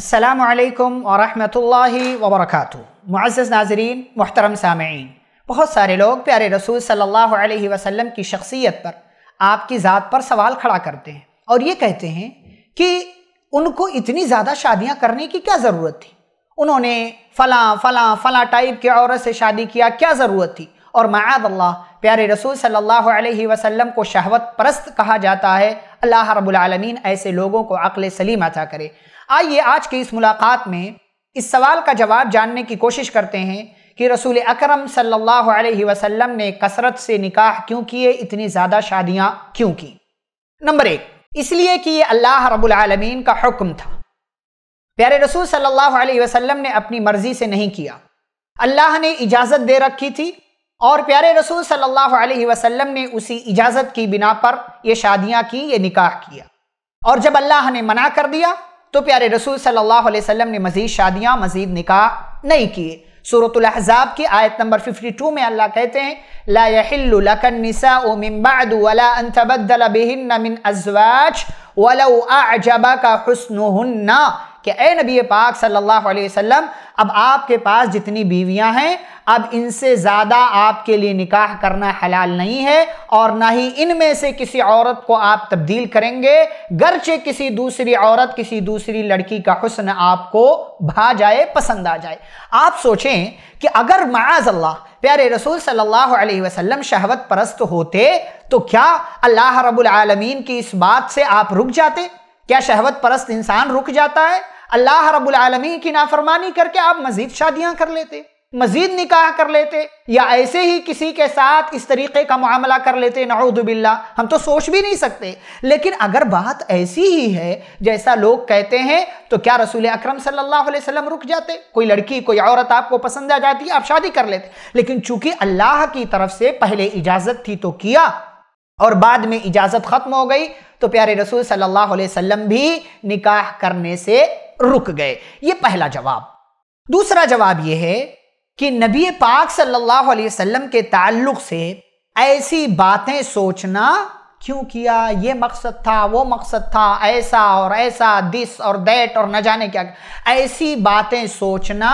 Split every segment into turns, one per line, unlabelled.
अल्लाम वरहमल वबरक मुआज़ नाजरीन मोहतरम सामीन बहुत सारे लोग प्यारे रसूल सल्लल्लाहु अलैहि वसल्लम की शख्सियत पर आपकी ज़ात पर सवाल खड़ा करते हैं और ये कहते हैं कि उनको इतनी ज़्यादा शादियां करने की क्या ज़रूरत थी उन्होंने फ़लाँ फ़लाँ फ़लाँ टाइप की औरत से शादी किया क्या ज़रूरत थी और माद अल्लाह प्यारे रसूल सल्लल्लाहु अलैहि वसल्लम को शहवत परस्त कहा जाता है अल्लाह रब्बुल ऐसे लोगों को अक्ल सलीम अता करे आइए आज की इस मुलाकात में इस सवाल का जवाब जानने की कोशिश करते हैं कि रसूल अकरम सल्लल्लाहु अलैहि वसल्लम ने कसरत से निकाह क्यों किए इतनी ज़्यादा शादियाँ क्यों की नंबर एक इसलिए कि ये अल्लाह रब्बुल आलमीन का हुक्म था प्यारे रसूल सल्लल्लाहु अलैहि वसल्लम ने अपनी मर्ज़ी से नहीं किया अल्लाह ने इजाज़त दे रखी थी और प्यारे रसूल सल्लल्लाहु अलैहि वसल्लम ने उसी इजाज़त की बिना पर ये शादियाँ की ये निकाह किया और जब अल्लाह ने मना कर दिया तो प्यारे रसूल सल्लल्लाहु अलैहि वसल्लम ने मजीद शादियां मजीद निकाह नहीं किए सूरत अहज़ाब की आयत नंबर 52 में अल्लाह कहते हैं ला यहिल्लु लकन निसाउ मिन बाद वला अन तबद्दल बिहिन्न मिन अज़वाज वलौ अअजबक हुस्नुहुन्ना कि ए नबी पाक सल्लल्लाहु अलैहि वसल्लम अब आपके पास जितनी बीवियां हैं अब इनसे ज़्यादा आपके लिए निकाह करना हलाल नहीं है और ना ही इनमें से किसी औरत को आप तब्दील करेंगे गरचे किसी दूसरी औरत किसी दूसरी लड़की का हुसन आपको भा जाए पसंद आ जाए आप सोचें कि अगर माज अल्लाह प्यारे रसूल सल्लल्लाहु अलैहि वसल्लम शहवत परस्त होते तो क्या अल्लाह रबुल आलमीन की इस बात से आप रुक जाते क्या शहवत परस्त इंसान रुक जाता है अल्लाह रब्बुल रबालमी की नाफरमानी करके आप मजीद शादियां कर लेते मजीद निकाह कर लेते या ऐसे ही किसी के साथ इस तरीके का मामला कर लेते नाउदबिल्ला हम तो सोच भी नहीं सकते लेकिन अगर बात ऐसी ही है जैसा लोग कहते हैं तो क्या रसूल अक्रम सल्लल्लाहु रुक जाते कोई लड़की कोई औरत आपको पसंद आ जाती आप शादी कर लेते लेकिन चूंकि अल्लाह की तरफ से पहले इजाज़त थी तो किया और बाद में इजाज़त ख़त्म हो गई तो प्यारे रसूल सल्लाह अलैहि भी निकाह करने से रुक गए ये पहला जवाब दूसरा जवाब यह है कि नबी पाक सल्लल्लाहु अलैहि वसल्लम के ताल्लुक से ऐसी बातें सोचना क्यों किया ये मकसद था वो मकसद था ऐसा और ऐसा दिस और दैट और न जाने क्या ऐसी बातें सोचना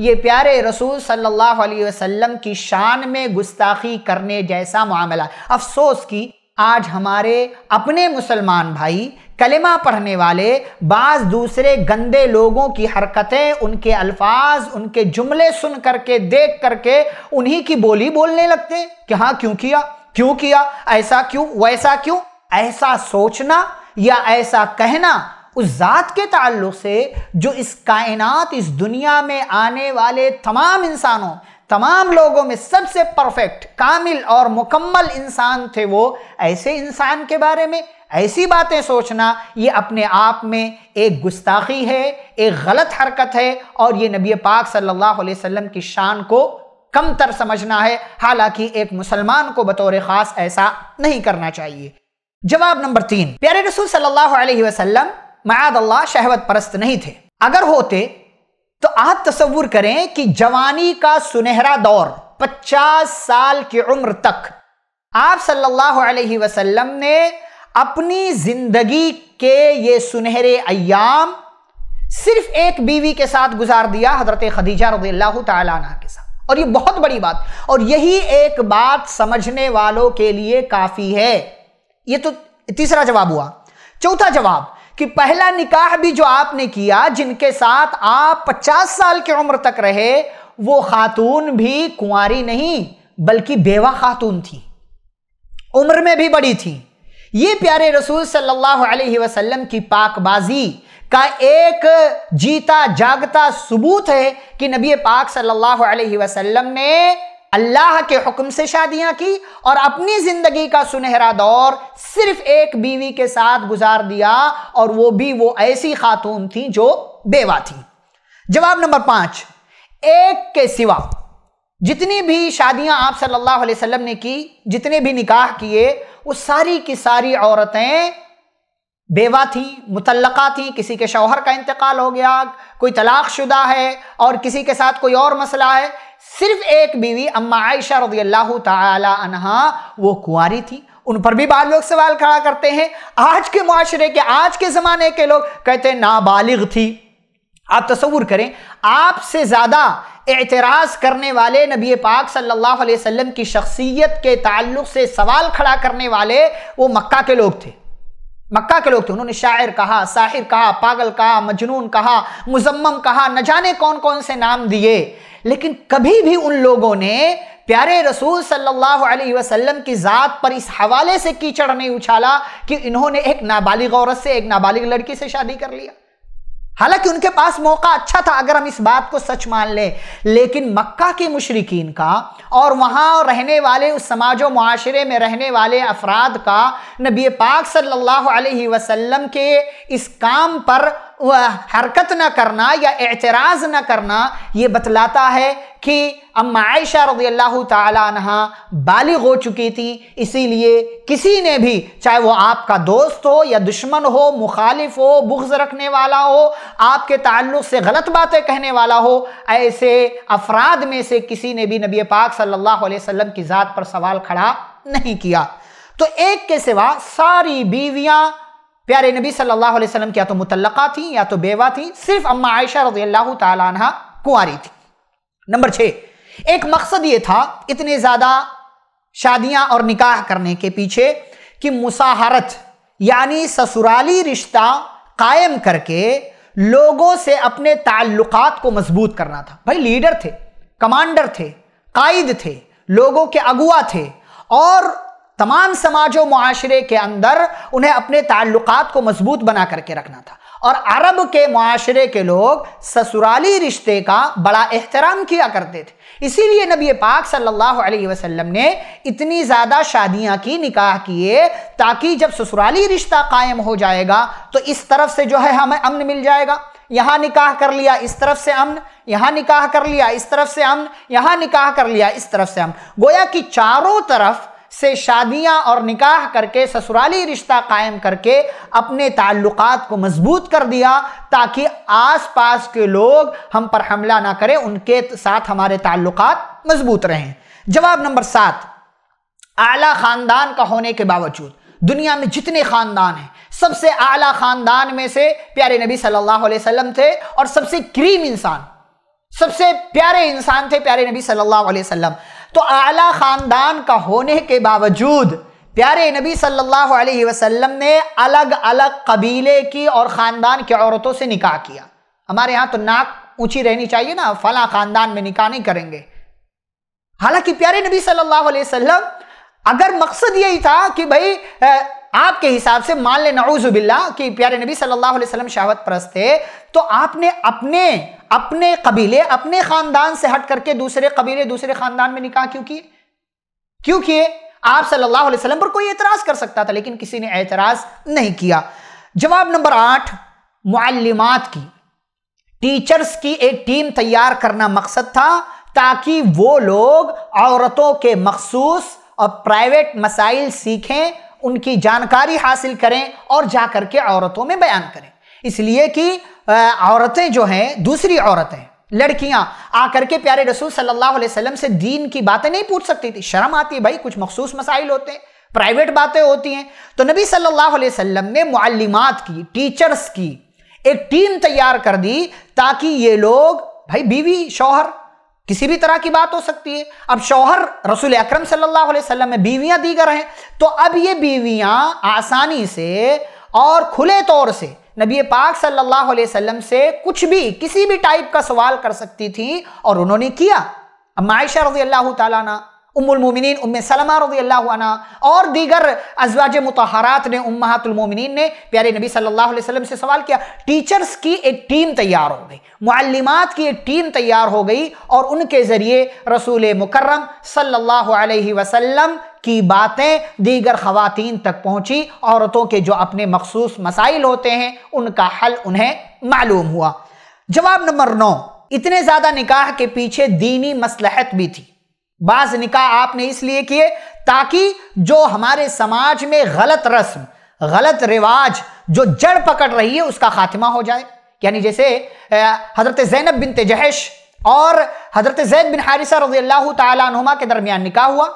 ये प्यारे रसूल सल्लल्लाहु अलैहि वसल्लम की शान में गुस्ताखी करने जैसा मामला अफसोस की आज हमारे अपने मुसलमान भाई कलमा पढ़ने वाले बाज दूसरे गंदे लोगों की हरकतें उनके अल्फाज उनके जुमले सुन करके देख करके उन्हीं की बोली बोलने लगते कि हाँ क्यों किया क्यों किया ऐसा क्यों वैसा क्यों ऐसा सोचना या ऐसा कहना उस ज़ात के ताल्लुक से जो इस कायनात इस दुनिया में आने वाले तमाम इंसानों तमाम लोगों में सबसे परफेक्ट कामिल और मुकम्मल इंसान थे वो ऐसे इंसान के बारे में ऐसी बातें सोचना ये अपने आप में एक गुस्ताखी है एक गलत हरकत है और ये नबी पाक सल्लल्लाहु अलैहि वसल्लम की शान को कमतर समझना है हालांकि एक मुसलमान को बतौर ख़ास ऐसा नहीं करना चाहिए जवाब नंबर तीन प्यारे रसूल सल्लल्लाहु अलैहि वसल्लम अल्लाह शहवत परस्त नहीं थे अगर होते तो आप तस्वुर करें कि जवानी का सुनहरा दौर 50 साल की उम्र तक आप सल्लल्लाहु अलैहि वसल्लम ने अपनी जिंदगी के ये सुनहरे अयाम सिर्फ एक बीवी के साथ गुजार दिया हजरत खदीजा रजी अल्लाह तला के साथ और ये बहुत बड़ी बात और यही एक बात समझने वालों के लिए काफ़ी है ये तो तीसरा जवाब हुआ चौथा जवाब कि पहला निकाह भी जो आपने किया जिनके साथ आप पचास साल की उम्र तक रहे वो खातून भी कुंवारी नहीं बल्कि बेवा खातून थी उम्र में भी बड़ी थी ये प्यारे रसूल सल्लल्लाहु अलैहि वसल्लम की पाकबाजी का एक जीता जागता सबूत है कि नबी पाक सल्लल्लाहु अलैहि वसल्लम ने अल्लाह के हुक्म से शादियां की और अपनी ज़िंदगी का सुनहरा दौर सिर्फ एक बीवी के साथ गुजार दिया और वो भी वो ऐसी खातून थी जो बेवा थी जवाब नंबर पांच एक के सिवा जितनी भी शादियां आप सल्लल्लाहु अलैहि वसल्लम ने की जितने भी निकाह किए वो सारी की सारी औरतें बेवा थी मुतलका थी किसी के शौहर का इंतकाल हो गया कोई तलाक शुदा है और किसी के साथ कोई और मसला है सिर्फ एक बीवी अम्मा आयशा रजी अल्लाह तहा वो कुंवारी थी उन पर भी बाद लोग सवाल खड़ा करते हैं आज के माशरे के आज के ज़माने के लोग कहते हैं नाबालिग थी आप तस्वूर करें आपसे ज़्यादा एतराज़ करने वाले नबी पाक सल्लल्लाहु अलैहि वसल्लम की शख्सियत के ताल्लुक से सवाल खड़ा करने वाले वो मक्का के लोग थे मक्का के लोग थे उन्होंने शायर कहा साहिर कहा पागल कहा मजनून कहा मुजम्मम कहा न जाने कौन कौन से नाम दिए लेकिन कभी भी उन लोगों ने प्यारे रसूल सल्लल्लाहु अलैहि वसल्लम की ज़ात पर इस हवाले से कीचड़ नहीं उछाला कि इन्होंने एक नाबालिग औरत से एक नाबालिग लड़की से शादी कर लिया हालांकि उनके पास मौका अच्छा था अगर हम इस बात को सच मान लें लेकिन मक्का के मुशरकिन का और वहाँ रहने वाले उस समाज व माशरे में रहने वाले अफराद का नबी पाक सल्लल्लाहु अलैहि वसल्लम के इस काम पर हरकत ना करना या एतराज़ ना करना ये बतलाता है कि अम्मा आयशा रजी अल्लाह तहा बालिग हो चुकी थी इसीलिए किसी ने भी चाहे वो आपका दोस्त हो या दुश्मन हो मुखालिफ हो बुग्ज रखने वाला हो आपके ताल्लुक से गलत बातें कहने वाला हो ऐसे अफराद में से किसी ने भी नबी पाक सल्लल्लाहु अलैहि वसल्लम की ज़ात पर सवाल खड़ा नहीं किया तो एक के सिवा सारी बीवियाँ प्यारे नबी सल्लल्लाहु अलैहि वसल्लम या तो मुतलका थी या तो बेवा थी सिर्फ अम्मा आयशा रजी अल्लाह कुंवारी थी नंबर छः एक मकसद ये था इतने ज़्यादा शादियाँ और निकाह करने के पीछे कि मुसाहरत यानी ससुराली रिश्ता कायम करके लोगों से अपने ताल्लुकात को मजबूत करना था भाई लीडर थे कमांडर थे कायद थे लोगों के अगुआ थे और तमाम समाजों माशरे के अंदर उन्हें अपने ताल्लुकात को मजबूत बना करके रखना था और अरब के माशरे के लोग ससुराली रिश्ते का बड़ा एहतराम किया करते थे इसीलिए नबी पाक सल्लल्लाहु अलैहि वसल्लम ने इतनी ज़्यादा शादियां की निकाह किए ताकि जब ससुराली रिश्ता कायम हो जाएगा तो इस तरफ से जो है हमें अमन मिल जाएगा यहाँ निकाह कर लिया इस तरफ से अमन यहाँ निकाह कर लिया इस तरफ से अमन यहाँ निकाह कर लिया इस तरफ से अमन गोया कि चारों तरफ से शादियां और निकाह करके ससुराली रिश्ता कायम करके अपने ताल्लुकात को मजबूत कर दिया ताकि आसपास के लोग हम पर हमला ना करें उनके साथ हमारे ताल्लुकात मजबूत रहें जवाब नंबर सात आला ख़ानदान का होने के बावजूद दुनिया में जितने ख़ानदान हैं सबसे आला ख़ानदान में से प्यारे नबी सल्लल्लाहु अलैहि वसल्लम थे और सबसे करीम इंसान सबसे प्यारे इंसान थे प्यारे नबी सल्लल्लाहु अलैहि वसल्लम तो आला ख़ानदान का होने के बावजूद प्यारे नबी सल्लल्लाहु अलैहि वसल्लम ने अलग अलग कबीले की और ख़ानदान की औरतों से निकाह किया हमारे यहाँ तो नाक ऊंची रहनी चाहिए ना फला ख़ानदान में निकाह नहीं करेंगे हालांकि प्यारे नबी सल्लल्लाहु अलैहि वसल्लम अगर मकसद यही था कि भाई आपके हिसाब से मान ले नऊजुबिल्ला कि प्यारे नबी सल्लल्लाहु अलैहि वसल्लम शहावत परस्त थे तो आपने अपने अपने कबीले अपने खानदान से हट करके दूसरे कबीले दूसरे खानदान में निकाह क्यों किए क्यों किए आप सल्लल्लाहु अलैहि वसल्लम पर कोई एतराज कर सकता था लेकिन किसी ने एतराज नहीं किया जवाब नंबर आठ मुआलिमात की टीचर्स की एक टीम तैयार करना मकसद था ताकि वो लोग औरतों के मखसूस और प्राइवेट मसाइल सीखें उनकी जानकारी हासिल करें और जा करके औरतों में बयान करें इसलिए कि औरतें जो हैं दूसरी औरतें लड़कियां आकर के प्यारे रसूल सल्लल्लाहु अलैहि वसल्लम से दीन की बातें नहीं पूछ सकती थी शर्म आती है भाई कुछ मखसूस मसाइल होते हैं प्राइवेट बातें होती हैं तो नबी सल्लल्लाहु अलैहि वसल्लम ने मुअल्लिमात की टीचर्स की एक टीम तैयार कर दी ताकि ये लोग भाई बीवी शौहर किसी भी तरह की बात हो सकती है अब शौहर रसूल अक्रम सल्लल्लाहु में बीवियां दीगर हैं तो अब ये बीवियां आसानी से और खुले तौर से नबी पाक सल्लल्लाहु अलैहि वसल्लम से कुछ भी किसी भी टाइप का सवाल कर सकती थी और उन्होंने किया अब मायशा रजी अल्लाह तला मोमिनीन उम सलमा रजी अल्लाह और दीगर अजवाज मतहरात ने उम्मातुलमिन ने प्यारे नबी सल्लल्लाहु अलैहि वसल्लम से सवाल किया टीचर्स की एक टीम तैयार हो गई मालमत की एक टीम तैयार हो गई और उनके ज़रिए रसूल मुकर्रम सल्लल्लाहु अलैहि वसल्लम की बातें दीगर खवतिन तक पहुँची औरतों के जो अपने मखसूस मसाइल होते हैं उनका हल उन्हें मालूम हुआ जवाब नंबर नौ इतने ज़्यादा निकाह के पीछे दीनी मसलहत भी थी बाज निकाह आपने इसलिए किए ताकि जो हमारे समाज में गलत रस्म गलत रिवाज जो जड़ पकड़ रही है उसका खात्मा हो जाए यानी जैसे हज़रत जैनब बिन तेजहश और हज़रत जैद बिन हारिसा रजी अल्लाह तुमा के दरमियान निकाह हुआ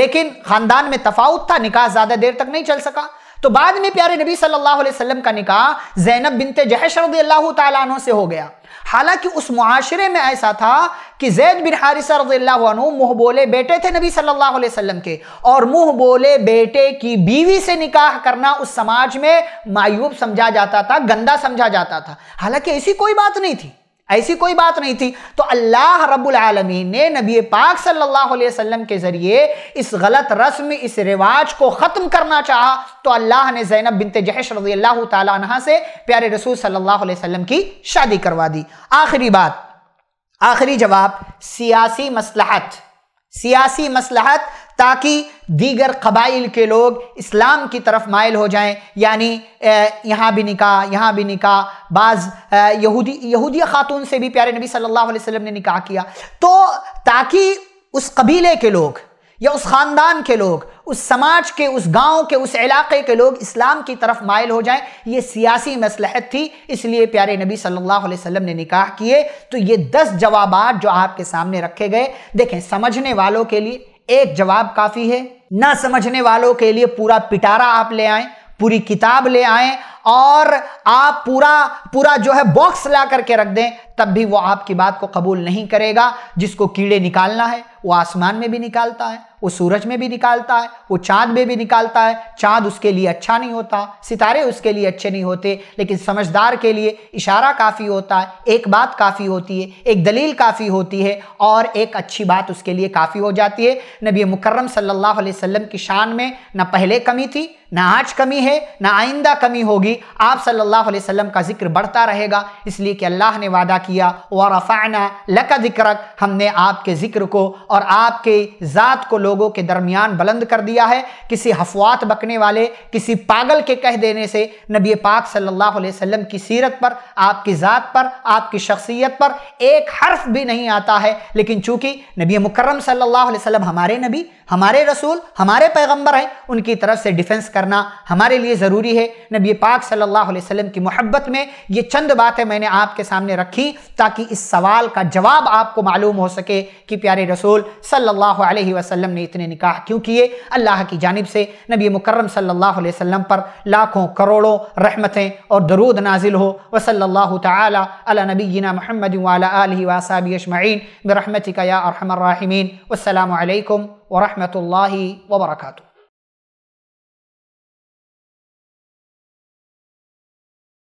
लेकिन ख़ानदान में तफाउत था निकाह ज़्यादा देर तक नहीं चल सका तो बाद में प्यारे नबी सल्लल्लाहु अलैहि वसल्लम का निकाह जैनब बिनते जहश रदी अल्लाह तुम से हो गया हालांकि उस मुआशरे में ऐसा था कि जैद बिन हारिसा रजील्लाहु मुंह बोले बेटे थे नबी सल्लल्लाहु अलैहि वसल्लम के और मुंह बोले बेटे की बीवी से निकाह करना उस समाज में मायूब समझा जाता था गंदा समझा जाता था हालांकि ऐसी कोई बात नहीं थी ऐसी कोई बात नहीं थी तो अल्लाह रब्बुल आलमीन ने नबी पाक सल्लल्लाहु अलैहि वसल्लम के ज़रिए इस गलत रस्म इस रिवाज को ख़त्म करना चाहा तो अल्लाह ने जैनब बिनत जहश रजी अल्लाह तह से प्यारे रसूल सल्लल्लाहु अलैहि वसल्लम की शादी करवा दी आखिरी बात आखिरी जवाब सियासी मसलहत सियासी मसलहत ताकि दीगर कबाइल के लोग इस्लाम की तरफ मायल हो जाएं यानी यहाँ भी निकाह यहाँ भी निकाह बाज़ यहूदी यहूदी ख़ातून से भी प्यारे नबी सल्लल्लाहु अलैहि वसल्लम ने निकाह किया तो ताकि उस कबीले के लोग या उस ख़ानदान के लोग उस समाज के उस गांव के उस इलाके के लोग इस्लाम की तरफ मायल हो जाएं ये सियासी मसलहत थी इसलिए प्यारे नबी सल्लल्लाहु अलैहि वसल्लम ने निकाह किए तो ये दस जवाबात जो आपके सामने रखे गए देखें समझने वालों के लिए एक जवाब काफ़ी है ना समझने वालों के लिए पूरा पिटारा आप ले आएँ पूरी किताब ले आएँ और आप पूरा पूरा जो है बॉक्स ला करके रख दें तब भी वो आपकी बात को कबूल नहीं करेगा जिसको कीड़े निकालना है वो आसमान में भी निकालता है वो सूरज में भी निकालता है वो चाँद में भी निकालता है चाँद उसके लिए अच्छा नहीं होता सितारे उसके लिए अच्छे नहीं होते लेकिन समझदार के लिए इशारा काफ़ी होता है एक बात काफ़ी होती है एक दलील काफ़ी होती है और एक अच्छी बात उसके लिए काफ़ी हो जाती है नबी मुकर्रम सल्लल्लाहु अलैहि वसल्लम की शान में न पहले कमी थी ना आज कमी है ना आइंदा कमी होगी आप सल्लल्लाहु अलैहि वसल्लम का जिक्र बढ़ता रहेगा इसलिए कि अल्लाह ने वादा किया व रफ़ाना लका जिक्रक हमने आपके जिक्र को और आपके ज़ात को लोगों के दरमियान बुलंद कर दिया है किसी हफवात बकने वाले किसी पागल के कह देने से नबी पाक सल्लल्लाहु अलैहि वसल्लम की सीरत पर आपकी ज़ात पर आपकी शख्सियत पर एक हर्फ भी नहीं आता है लेकिन चूँकि नबी मुकर्रम सल्लल्लाहु अलैहि वसल्लम हमारे नबी हमारे रसूल हमारे पैगम्बर हैं उनकी तरफ से डिफेंस कर करना हमारे लिए ज़रूरी है नबी पाक सल्लल्लाहु अलैहि वसल्लम की मोहब्बत में ये चंद बातें मैंने आपके सामने रखी ताकि इस सवाल का जवाब आपको मालूम हो सके कि प्यारे रसूल सल्लल्लाहु अलैहि वसल्लम ने इतने निकाह क्यों किए अल्लाह की जानब से नबी मुकर्रम सल्लल्लाहु अलैहि वसल्लम पर लाखों करोड़ों रहमतें और दरूद नाजिल हो वसल्ला तला नबीना महमद वाली अजमाइन बरहमत या अरहमर राहिमीन असलकम वरहमत ला वबरकू